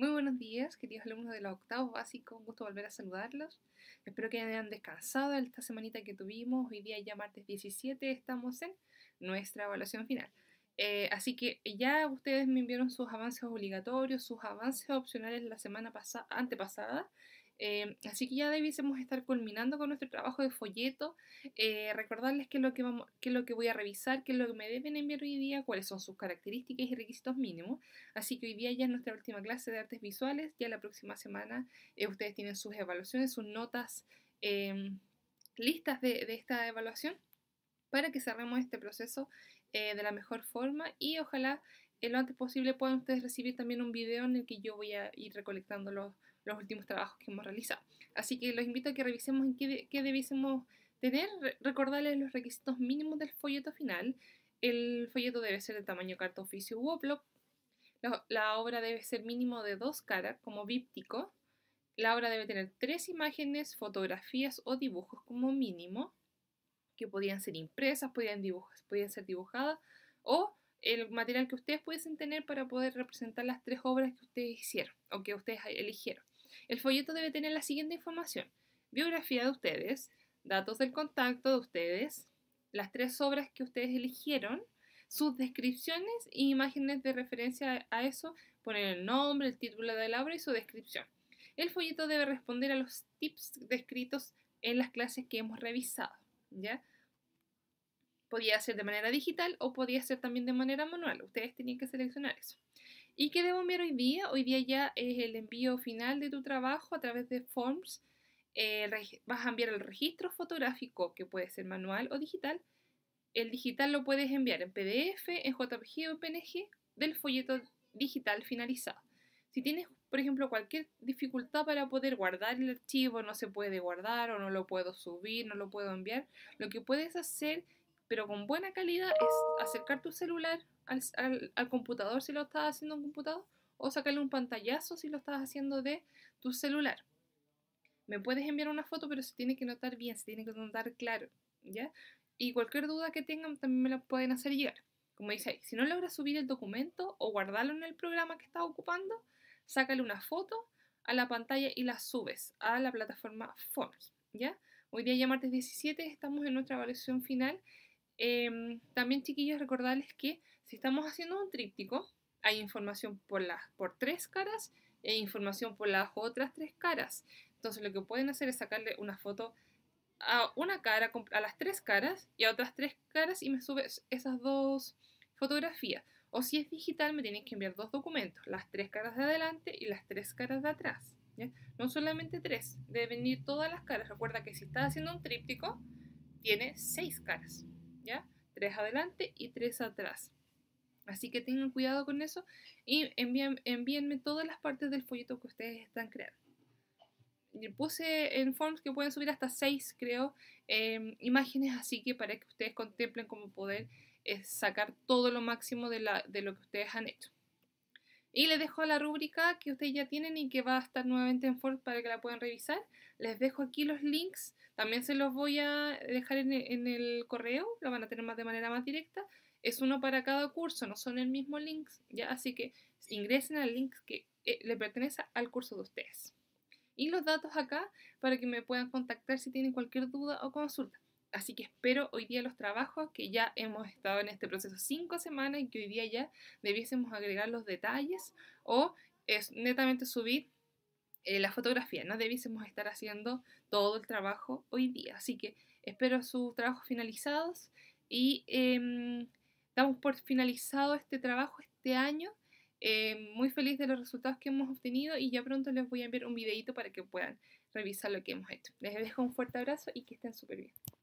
Muy buenos días, queridos alumnos de los octavos básicos, un gusto volver a saludarlos. Espero que hayan descansado esta semanita que tuvimos. Hoy día ya martes 17 estamos en nuestra evaluación final. Eh, así que ya ustedes me enviaron sus avances obligatorios, sus avances opcionales la semana antepasada Em, así que ya debiésemos estar culminando con nuestro trabajo de folleto. Eh, recordarles qué es, lo que vamos, lo que voy a revisar, qué es lo que me deben enviar hoy día, cuáles son sus características y requisitos mínimos. Así que hoy día ya es nuestra última clase de artes visuales. Ya la próxima semana eh, ustedes tienen sus evaluaciones, sus notas em, listas de, esta evaluación para que cerremos este proceso eh, de la mejor forma y ojalá lo antes posible puedan ustedes recibir también un video en el que yo voy a ir recolectando los, los últimos trabajos que hemos realizado. Así que los invito a que revisemos en qué, debiésemos tener, recordarles los requisitos mínimos del folleto final. El folleto debe ser de tamaño carta oficio u oblog. La, obra debe ser mínimo de dos caras, como víptico. La obra debe tener tres imágenes, fotografías o dibujos como mínimo, que podían ser impresas, podían, podían ser dibujadas, o el material que ustedes pudiesen tener para poder representar las tres obras que ustedes hicieron o que ustedes eligieron. El folleto debe tener la siguiente información. Biografía de ustedes, datos del contacto de ustedes, las tres obras que ustedes eligieron, sus descripciones e imágenes de referencia a eso, poner el nombre, el título de la obra y su descripción. El folleto debe responder a los tips descritos en las clases que hemos revisado, ¿ya? Podía ser de manera digital o podía ser también de manera manual. Ustedes tenían que seleccionar eso. ¿Y qué debo enviar hoy día? Hoy día ya es el envío final de tu trabajo a través de Forms. Eh, vas a enviar el registro fotográfico, que puede ser manual o digital. El digital lo puedes enviar en PDF, en JPG o PNG del folleto digital finalizado. Si tienes, por ejemplo, cualquier dificultad para poder guardar el archivo, no se puede guardar o no lo puedo subir, no lo puedo enviar, lo que puedes hacer es pero con buena calidad es acercar tu celular al, computador si lo estás haciendo en computador o sacarle un pantallazo si lo estás haciendo de tu celular. Me puedes enviar una foto, pero se tiene que notar bien, se tiene que notar claro, ¿ya? Y cualquier duda que tengan también me la pueden hacer llegar. Como dice ahí, si no logras subir el documento o guardarlo en el programa que estás ocupando, sácale una foto a la pantalla y la subes a la plataforma Forms, ¿ya? Hoy día ya martes 17 estamos en nuestra evaluación final Em, también, chiquillos, recordarles que si estamos haciendo un tríptico, hay información por, las, por tres caras e información por las otras tres caras. Entonces, lo que pueden hacer es sacarle una foto a una cara, a las tres caras y a otras tres caras y me subes esas dos fotografías. O si es digital, me tienen que enviar dos documentos, las tres caras de adelante y las tres caras de atrás. No solamente tres, deben ir todas las caras. Recuerda que si estás haciendo un tríptico, tiene seis caras. ¿ya? Tres adelante y tres atrás. Así que tengan cuidado con eso y envíenme todas las partes del folleto que ustedes están creando. Puse en Forms que pueden subir hasta 6, creo, em, imágenes, así que para que ustedes contemplen cómo poder eh, sacar todo lo máximo de lo que ustedes han hecho. Y les dejo la rúbrica que ustedes ya tienen y que va a estar nuevamente en Ford para que la puedan revisar. Les dejo aquí los links, también se los voy a dejar en e, el, correo, lo van a tener más de manera más directa. Es uno para cada curso, no son el mismo link, ¿ya? así que ingresen al link que eh, le pertenece al curso de ustedes. Y los datos acá para que me puedan contactar si tienen cualquier duda o consulta. Así que espero hoy día los trabajos, que ya hemos estado en este proceso cinco semanas y que hoy día ya debiésemos agregar los detalles o netamente subir eh, la fotografía. No debiésemos estar haciendo todo el trabajo hoy día. Así que espero sus trabajos finalizados y em, damos por finalizado este trabajo este año. Em, muy feliz de los resultados que hemos obtenido y ya pronto les voy a enviar un videito para que puedan revisar lo que hemos hecho. Les dejo un fuerte abrazo y que estén súper bien.